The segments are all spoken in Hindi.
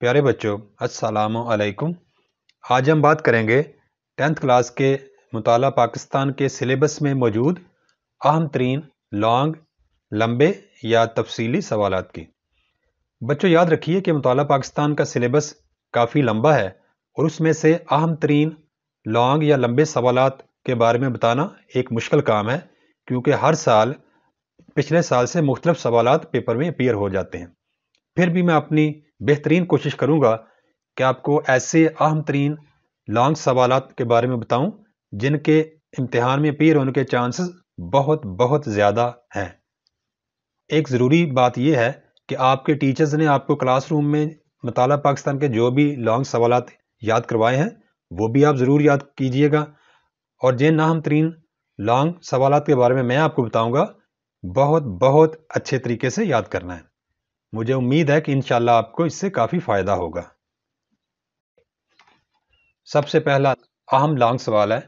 प्यारे बच्चों अस्सलाम आज हम बात करेंगे टेंथ क्लास के मुताला पाकिस्तान के सिलेबस में मौजूद अहम तरीन लॉन्ग लंबे या तफसीली सवाल की बच्चों याद रखिए कि मुताला पाकिस्तान का सिलेबस काफ़ी लंबा है और उसमें से अहम तरीन लॉन्ग या लंबे सवाल के बारे में बताना एक मुश्किल काम है क्योंकि हर साल पिछले साल से मुख्तफ सवाल पेपर में अपियर हो जाते हैं फिर भी मैं अपनी बेहतरीन कोशिश करूँगा कि आपको ऐसे अहम तरीन लॉन्ग सवाल के बारे में बताऊँ जिनके इम्तहान में पीर होने के चांसेस बहुत बहुत ज़्यादा हैं एक ज़रूरी बात यह है कि आपके टीचर्स ने आपको क्लासरूम में मताल पाकिस्तान के जो भी लॉन्ग सवाल याद करवाए हैं वो भी आप ज़रूर याद कीजिएगा और जिन नाहम तरीन लॉन्ग सवाल के बारे में मैं आपको बताऊँगा बहुत बहुत अच्छे तरीके से याद करना है मुझे उम्मीद है कि इन आपको इससे काफ़ी फ़ायदा होगा सबसे पहला अहम लॉन्ग सवाल है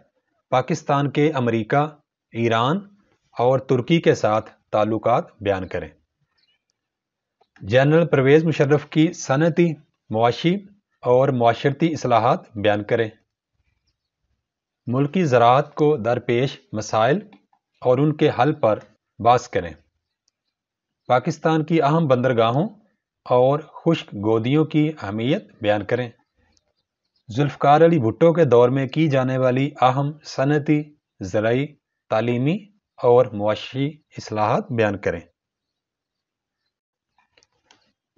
पाकिस्तान के अमेरिका, ईरान और तुर्की के साथ ताल्लुक बयान करें जनरल परवेज़ मुशर्रफ की सनती मुआशी और माशरती असलाहत बयान करें मुल्की ज़रात को दरपेश मसाइल और उनके हल पर बास करें पाकिस्तान की अहम बंदरगाहों और खुश्क गोदियों की अहमियत बयान करें जुल्फकार अली भुट्टो के दौर में की जाने वाली अहम सनती ज़रूरी तालीमी और मुआशी असलाहत बयान करें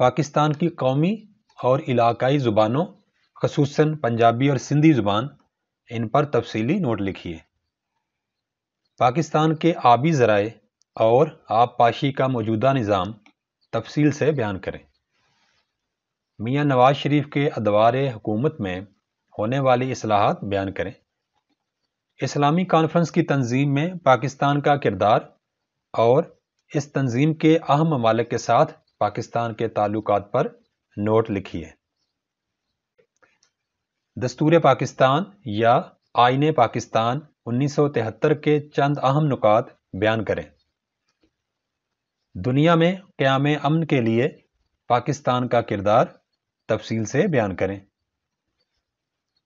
पाकिस्तान की कौमी और इलाकई ज़ुबानों खसूस पंजाबी और सिंधी ज़ुबान इन पर तफसीली नोट लिखिए पाकिस्तान के आबी ज़राए और आप पाशी का मौजूदा निज़ाम तफसील से बयान करें मियाँ नवाज शरीफ के अदवार हुकूमत में होने वाली असलाहत बयान करें इस्लामी कॉन्फ्रेंस की तंजीम में पाकिस्तान का किरदार और इस तंजीम के अहम ममालिक के साथ पाकिस्तान के ताल्लुक पर नोट लिखिए दस्तूर पाकिस्तान या आइन पाकिस्तान 1973 के चंद अहम नुकात बयान करें दुनिया में क़्याम अमन के लिए पाकिस्तान का किरदार तफसील से बयान करें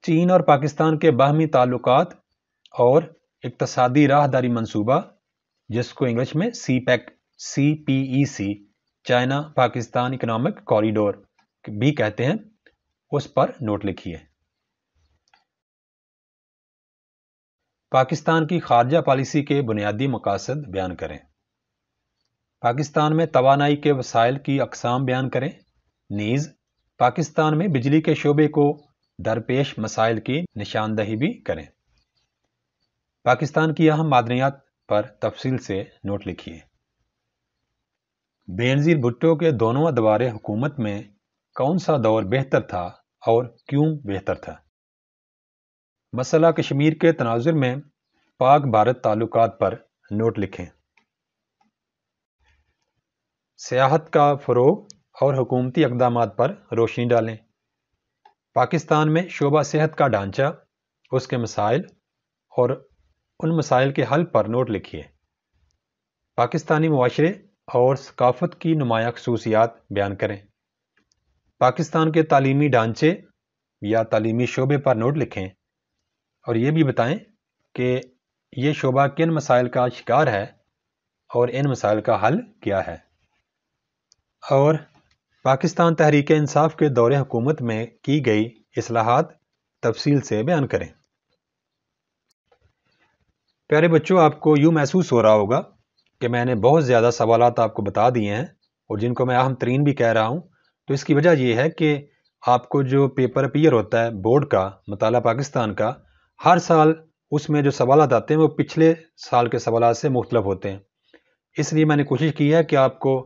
चीन और पाकिस्तान के बाहमी ताल्लुक और इकतसादी राहदारी मनसूबा जिसको इंग्लिश में CPEC C P E C China Pakistan economic corridor भी कहते हैं उस पर नोट लिखिए पाकिस्तान की खारजा पॉलिसी के बुनियादी मकासद बयान करें पाकिस्तान में तोानाई के वसाइल की अकसाम बयान करें नीज़ पाकिस्तान में बिजली के शोबे को दरपेश मसाइल की निशानदही भी करें पाकिस्तान की अहम मादनियात पर तफसील से नोट लिखिए बेनज़ीर भुट्टो के दोनों दौर हुकूमत में कौन सा दौर बेहतर था और क्यों बेहतर था मसला कश्मीर के तनाजर में पाक भारत ताल्लुक पर नोट लिखें सियाहत का फ़रोग और हुकूमती इकदाम पर रोशनी डालें पाकिस्तान में शोबा सेहत का ढांचा उसके मसाइल और उन मसाइल के हल पर नोट लिखिए पाकिस्तानी माशरे और सकाफत की नुमाया खसूसियात बयान करें पाकिस्तान के तालीमी ढांचे या तालीमी शोबे पर नोट लिखें और ये भी बताएं कि ये शोबा किन मसाइल का शिकार है और इन मसाइल का हल क्या है और पाकिस्तान तहरीक इंसाफ के दौर हुकूमत में की गई असलाहत तफसील से बयान करें प्यारे बच्चों आपको यूँ महसूस हो रहा होगा कि मैंने बहुत ज़्यादा सवाल आपको बता दिए हैं और जिनको मैं अहम तरीन भी कह रहा हूँ तो इसकी वजह यह है कि आपको जो पेपर अपीयर होता है बोर्ड का मताल पाकिस्तान का हर साल उसमें जो सवाल आते हैं वो पिछले साल के सवाल से मुख्तलफ होते हैं इसलिए मैंने कोशिश की है कि आपको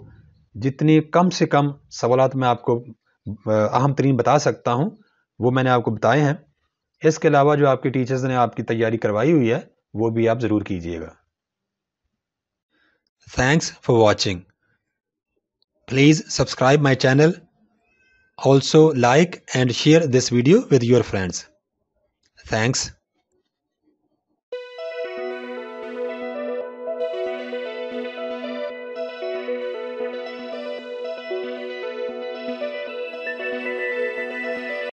जितनी कम से कम सवाल मैं आपको अहम तरीन बता सकता हूँ वो मैंने आपको बताए हैं इसके अलावा जो आपके टीचर्स ने आपकी तैयारी करवाई हुई है वो भी आप ज़रूर कीजिएगा thanks for watching please subscribe my channel also like and share this video with your friends thanks